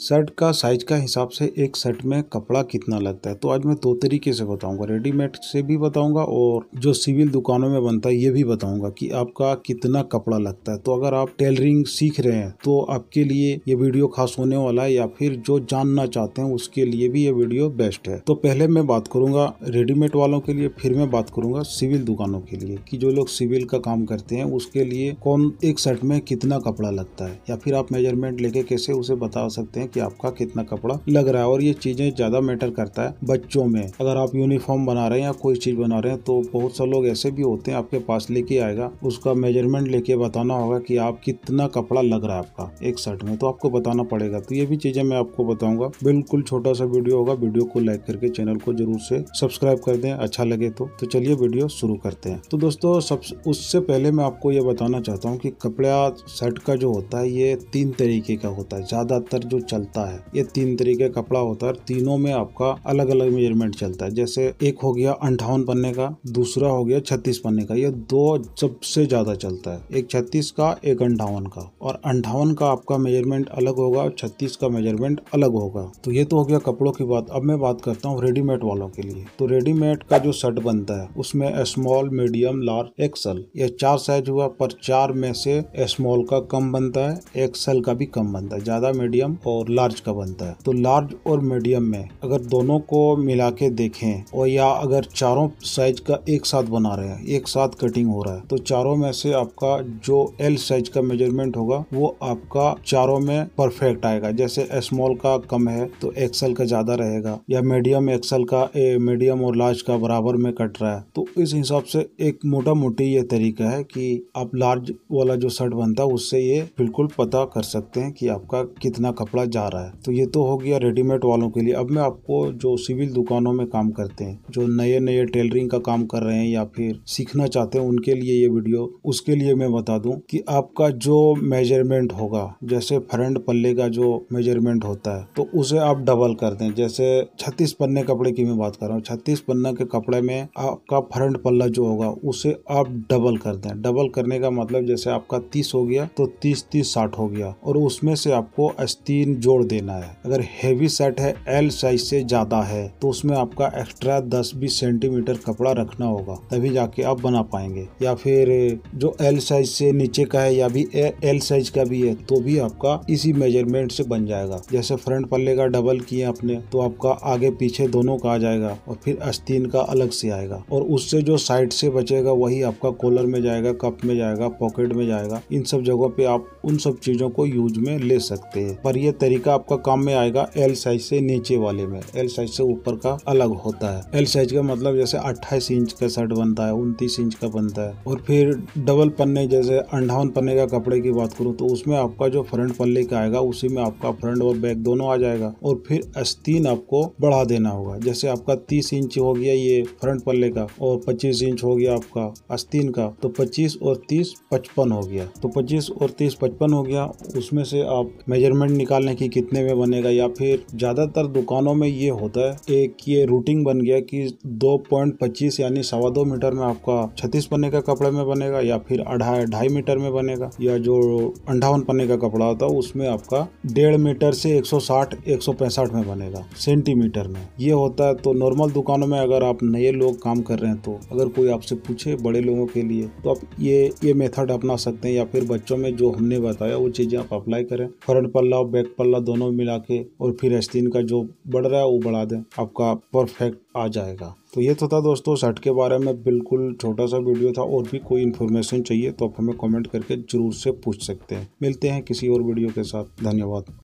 shirt का size का हिसाब से एक शर्ट में कपड़ा कितना लगता है तो आज मैं दो तरीके से बताऊंगा रेडीमेड से भी बताऊंगा और जो सिविल दुकानों में बनता है ये भी बताऊंगा कि आपका कितना कपड़ा लगता है तो अगर आप टेलरिंग सीख रहे हैं तो आपके लिए ये वीडियो खास होने वाला है या फिर जो जानना चाहते हैं उसके लिए भी ये वीडियो बेस्ट है तो पहले मैं बात करूंगा रेडीमेड वालों के लिए फिर मैं बात करूंगा सिविल दुकानों के लिए की जो लोग सिविल का काम करते हैं उसके लिए कौन एक शर्ट में कितना कपड़ा लगता है या फिर आप मेजरमेंट लेके कैसे उसे बता सकते हैं हैं कि आपका कितना कपड़ा लग रहा है और ये चीजें ज्यादा मैटर करता है बच्चों में अगर आप यूनिफॉर्म बना रहे हैं या कोई चीज बना रहे हैं तो बहुत सारे लोग ऐसे भी होते हैं आपके पास लेके आएगा उसका मेजरमेंट लेके बताना होगा कि आप कितना कपड़ा लग रहा है आपका एक शर्ट में तो आपको बताना पड़ेगा तो ये भी चीजें मैं आपको बताऊंगा बिल्कुल छोटा सा वीडियो होगा वीडियो को लाइक करके चैनल को जरूर से सब्सक्राइब कर दें अच्छा लगे तो तो चलिए वीडियो शुरू करते हैं तो दोस्तों उससे पहले मैं आपको ये बताना चाहता हूँ कि कपड़ा शर्ट का जो होता है ये तीन तरीके का होता है ज्यादातर जो चलता है ये तीन तरीके कपड़ा होता है तीनों में आपका अलग अलग मेजरमेंट चलता है जैसे एक हो गया अंठावन पन्ने का दूसरा हो गया छत्तीस पन्ने का ये दो सबसे ज्यादा चलता है एक छत्तीस का एक अंठावन का और अंठावन का आपका मेजरमेंट अलग होगा और छत्तीस का मेजरमेंट अलग होगा तो ये तो हो गया कपड़ों की बात अब मैं बात करता हूँ रेडीमेड वालों के लिए तो रेडीमेड का जो शर्ट बनता है उसमें स्मॉल मीडियम लार्ज एक्सल ये चार साइज हुआ पर चार में से स्मॉल का कम बनता है एक्सल का भी कम बनता है ज्यादा मीडियम और और लार्ज का बनता है तो लार्ज और मीडियम में अगर दोनों को मिला के देखें और या अगर चारों साइज का एक साथ बना रहे हैं एक साथ कटिंग हो रहा है तो चारों में से आपका जो एल साइज का मेजरमेंट होगा वो आपका चारों में परफेक्ट आएगा जैसे स्मॉल का कम है तो एक्सल का ज्यादा रहेगा या मीडियम एक्सल का मीडियम और लार्ज का बराबर में कट रहा है तो इस हिसाब से एक मोटा मोटी ये तरीका है कि आप लार्ज वाला जो शर्ट बनता है उससे ये बिल्कुल पता कर सकते हैं कि आपका कितना कपड़ा जा रहा है तो ये तो हो गया रेडीमेड वालों के लिए अब मैं आपको जो सिविल दुकानों में काम करते हैं जो नए नए टेलरिंग का काम कर रहे हैं या फिर सीखना चाहते हैं उनके लिए ये वीडियो उसके लिए मैं बता दूं कि आपका जो मेजरमेंट होगा जैसे फ्रंट पल्ले का जो मेजरमेंट होता है तो उसे आप डबल कर दें जैसे छत्तीस पन्ने कपड़े की मैं बात कर रहा हूँ छत्तीस पन्ना के कपड़े में आपका फ्रंट पल्ला जो होगा उसे आप डबल कर दें डबल करने का मतलब जैसे आपका तीस हो गया तो तीस तीस साठ हो गया और उसमें से आपको अस्तीन जोड़ देना है अगर हेवी सेट है एल साइज से ज्यादा है तो उसमें आपका एक्स्ट्रा दस बीस सेंटीमीटर कपड़ा रखना होगा तभी जाके आप बना पाएंगे या फिर जो एल साइज से नीचे का है या भी एल साइज का भी है तो भी आपका इसी मेजरमेंट से बन जाएगा जैसे फ्रंट पल्ले का डबल किए आपने तो आपका आगे पीछे दोनों का आ जाएगा और फिर अस्तीन का अलग से आएगा और उससे जो साइड से बचेगा वही आपका कॉलर में जाएगा कप में जाएगा पॉकेट में जाएगा इन सब जगहों पे आप उन सब चीजों को यूज में ले सकते हैं पर यह तरीके तरीका आपका काम में आएगा एल साइज से नीचे वाले में एल साइज से ऊपर का अलग होता है एल साइज का मतलब जैसे अट्ठाईस इंच का शर्ट बनता है उनतीस इंच का बनता है और फिर डबल पन्ने जैसे अंठावन पन्ने का कपड़े की बात करूँ तो उसमें आपका जो फ्रंट पल्ले का आएगा उसी में आपका फ्रंट और बैक दोनों आ जाएगा और फिर अस्तीन आपको बढ़ा देना होगा जैसे आपका तीस इंच हो गया ये फ्रंट पल्ले का और पच्चीस इंच हो गया आपका अस्तीन का तो पच्चीस और तीस पचपन हो गया तो पच्चीस और तीस पचपन हो गया उसमें से आप मेजरमेंट निकालने की कि कितने में बनेगा या फिर ज़्यादातर दुकानों में ये होता है एक ये रूटिंग बन गया कि दो पॉइंट पच्चीस यानी सवा दो मीटर में आपका छत्तीस पन्ने का कपड़े में बनेगा या फिर अढ़ाई ढाई मीटर में बनेगा या जो अंठावन पन्ने का कपड़ा होता है उसमें आपका डेढ़ मीटर से एक सौ में बनेगा सेंटीमीटर में ये होता है तो नॉर्मल दुकानों में अगर आप नए लोग काम कर रहे हैं तो अगर कोई आपसे पूछे बड़े लोगों के लिए तो आप ये ये मेथड अपना सकते हैं या फिर बच्चों में जो हमने बताया वो चीज़ें आप अप्लाई करें फ्रंट पल्ला और बैक पल्ला पल्ला दोनों मिला के और फिर एस्तीन का जो बढ़ रहा है वो बढ़ा दें आपका परफेक्ट आ जाएगा तो ये तो था दोस्तों सेट के बारे में बिल्कुल छोटा सा वीडियो था और भी कोई इन्फॉर्मेशन चाहिए तो आप हमें कमेंट करके जरूर से पूछ सकते हैं मिलते हैं किसी और वीडियो के साथ धन्यवाद